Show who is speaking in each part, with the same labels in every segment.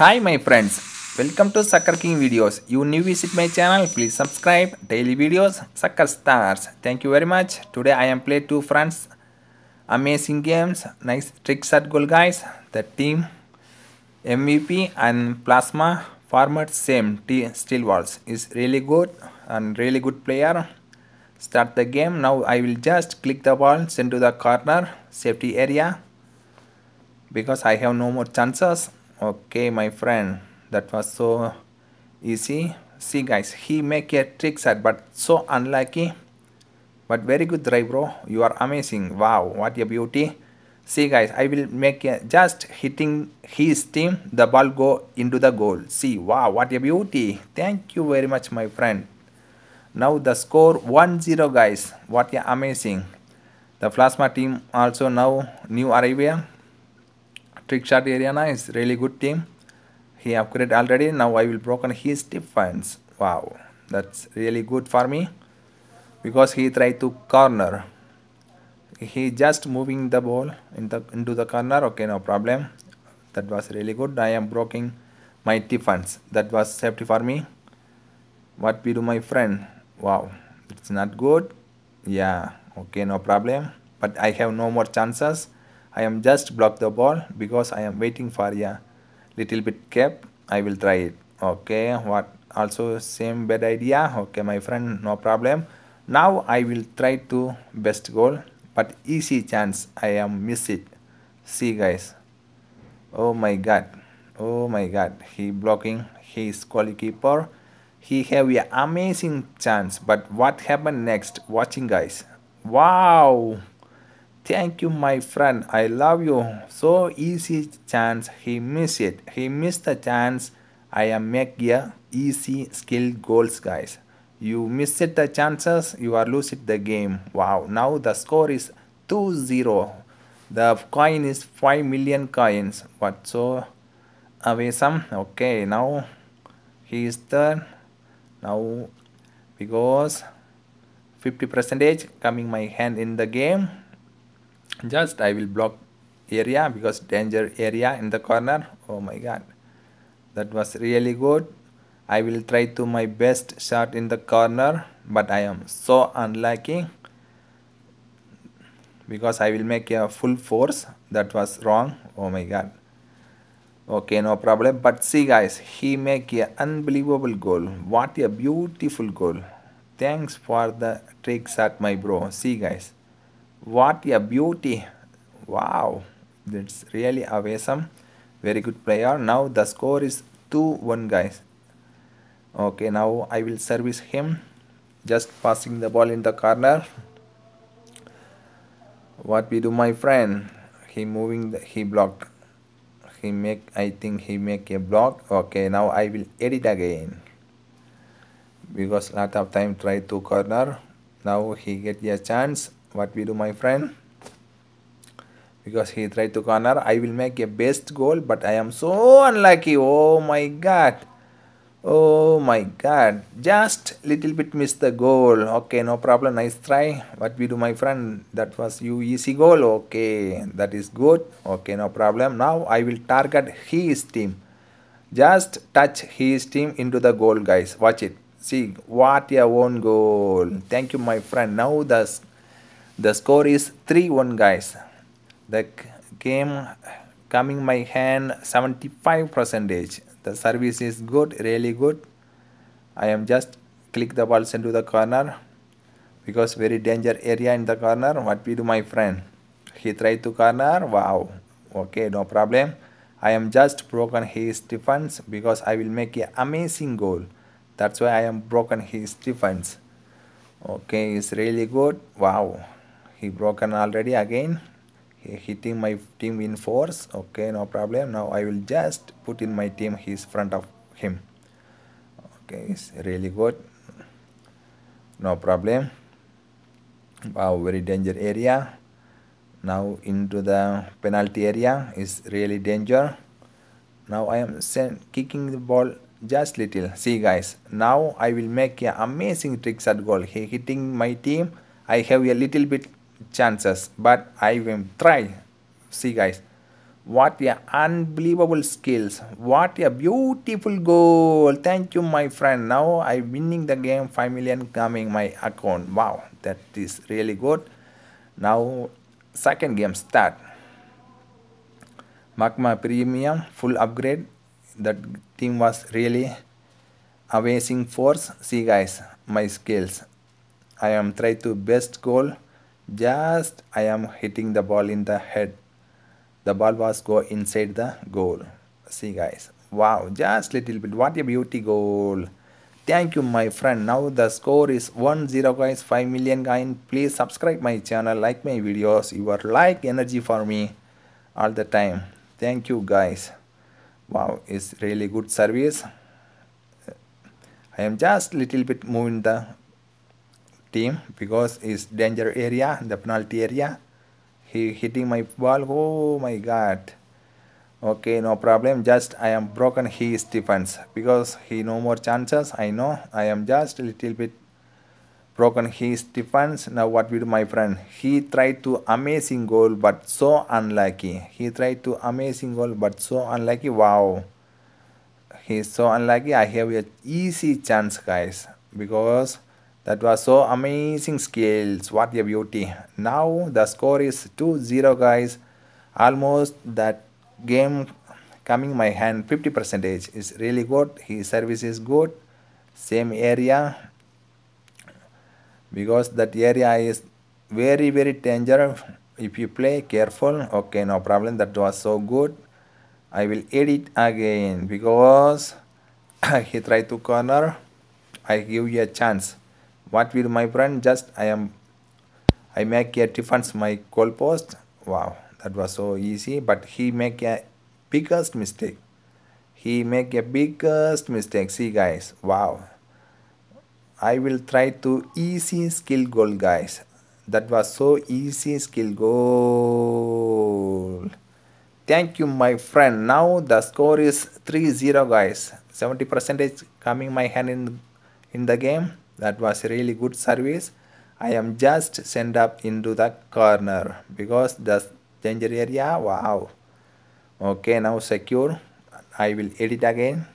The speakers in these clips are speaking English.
Speaker 1: Hi my friends, welcome to Sucker King videos. You new visit my channel, please subscribe. Daily videos, Sucker Stars. Thank you very much. Today I am play two friends. Amazing games, nice tricks at goal guys. The team MVP and Plasma format same T Steel Walls is really good and really good player. Start the game. Now I will just click the ball, send to the corner, safety area because I have no more chances okay my friend that was so easy see guys he make a trick shot but so unlucky but very good drive bro you are amazing wow what a beauty see guys i will make a just hitting his team the ball go into the goal see wow what a beauty thank you very much my friend now the score 1-0 guys what a amazing the plasma team also now new arrival trick shot Ariana is really good team. He upgraded already. Now I will broken his defense. Wow, that's really good for me because he tried to corner. He just moving the ball in the, into the corner. Okay, no problem. That was really good. I am breaking my defense. That was safety for me. What we do, my friend? Wow, it's not good. Yeah, okay, no problem. But I have no more chances. I am just block the ball because I am waiting for a little bit cap, I will try it. Okay, what also same bad idea. Okay, my friend, no problem. Now I will try to best goal, but easy chance I am miss it. See guys. Oh my god. Oh my god. He blocking. his is goalkeeper. He have a amazing chance. But what happened next? Watching guys. Wow. Thank you, my friend. I love you. So easy chance. He missed it. He missed the chance. I am make a easy skill goals, guys. You missed the chances. You are losing the game. Wow. Now the score is 2-0. The coin is 5 million coins. What so? Away some. Okay. Now he is there. Now because 50 percentage coming my hand in the game just I will block area because danger area in the corner oh my god that was really good I will try to my best shot in the corner but I am so unlucky because I will make a full force that was wrong oh my god okay no problem but see guys he make a unbelievable goal what a beautiful goal thanks for the tricks at my bro see guys what a beauty wow that's really awesome very good player now the score is 2-1 guys okay now I will service him just passing the ball in the corner what we do my friend he moving the, he blocked he make I think he make a block okay now I will edit again because lot of time try to corner now he get a chance what we do my friend because he tried to corner i will make a best goal but i am so unlucky oh my god oh my god just little bit miss the goal okay no problem nice try what we do my friend that was you easy goal okay that is good okay no problem now i will target his team just touch his team into the goal guys watch it see what your own goal thank you my friend now the the score is 3-1 guys. The game coming my hand 75 percentage. The service is good, really good. I am just click the balls into the corner because very danger area in the corner. What we do my friend? He tried to corner. Wow. Okay, no problem. I am just broken his defense because I will make an amazing goal. That's why I am broken his defense. Okay, it's really good. Wow he broken already again he hitting my team in force okay no problem now i will just put in my team his front of him okay it's really good no problem wow very danger area now into the penalty area is really danger now i am kicking the ball just little see guys now i will make an amazing tricks at goal he hitting my team i have a little bit chances but I will try see guys what a unbelievable skills what a beautiful goal thank you my friend now I'm winning the game 5 million coming my account wow that is really good now second game start Magma Premium full upgrade that team was really amazing force see guys my skills I am try to best goal just I am hitting the ball in the head the ball was go inside the goal see guys wow just little bit what a beauty goal thank you my friend now the score is 1-0 guys 5 million guys please subscribe my channel like my videos your like energy for me all the time thank you guys wow it's really good service I am just little bit moving the team because it's danger area, the penalty area. He hitting my ball. Oh my god. Okay, no problem. Just I am broken. He is defense because he no more chances. I know. I am just a little bit broken his defense. Now what with my friend? He tried to amazing goal, but so unlucky. He tried to amazing goal, but so unlucky. Wow, he's so unlucky. I have a easy chance, guys, because that was so amazing skills. What a beauty. Now the score is 2-0 guys. Almost that game coming my hand 50 percentage is really good. His service is good. Same area. Because that area is very very dangerous. If you play careful. Okay no problem. That was so good. I will edit again because he tried to corner. I give you a chance what will my friend just I am I make a difference my goal post. Wow, that was so easy. But he make a biggest mistake. He make a biggest mistake. See guys, wow. I will try to easy skill goal guys. That was so easy skill goal. Thank you my friend. Now the score is 3-0 guys. 70 percentage coming my hand in in the game that was really good service i am just sent up into the corner because the danger area wow okay now secure i will edit again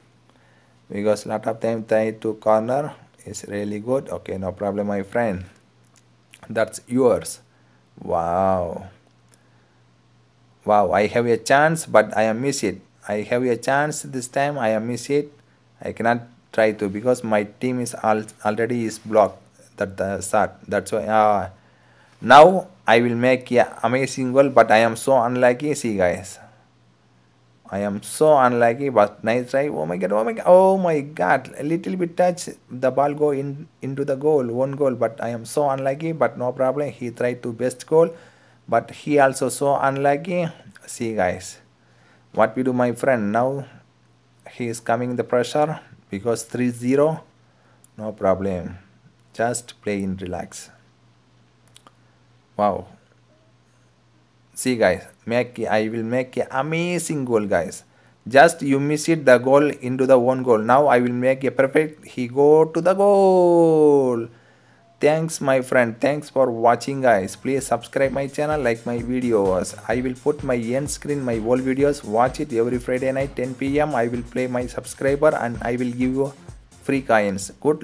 Speaker 1: because lot of time try to corner is really good okay no problem my friend that's yours wow wow i have a chance but i am miss it i have a chance this time i am miss it i cannot try to because my team is al already is blocked that the start that's why uh, now i will make yeah, amazing goal but i am so unlucky see guys i am so unlucky but nice try oh my god oh my god oh my god a little bit touch the ball go in into the goal one goal but i am so unlucky but no problem he tried to best goal but he also so unlucky see guys what we do my friend now he is coming the pressure because 3 0 no problem just play in relax wow see guys make i will make a amazing goal guys just you miss it the goal into the one goal now i will make a perfect he go to the goal Thanks my friend, thanks for watching guys. Please subscribe my channel, like my videos. I will put my end screen, my whole videos, watch it every Friday night 10 pm. I will play my subscriber and I will give you free coins. Good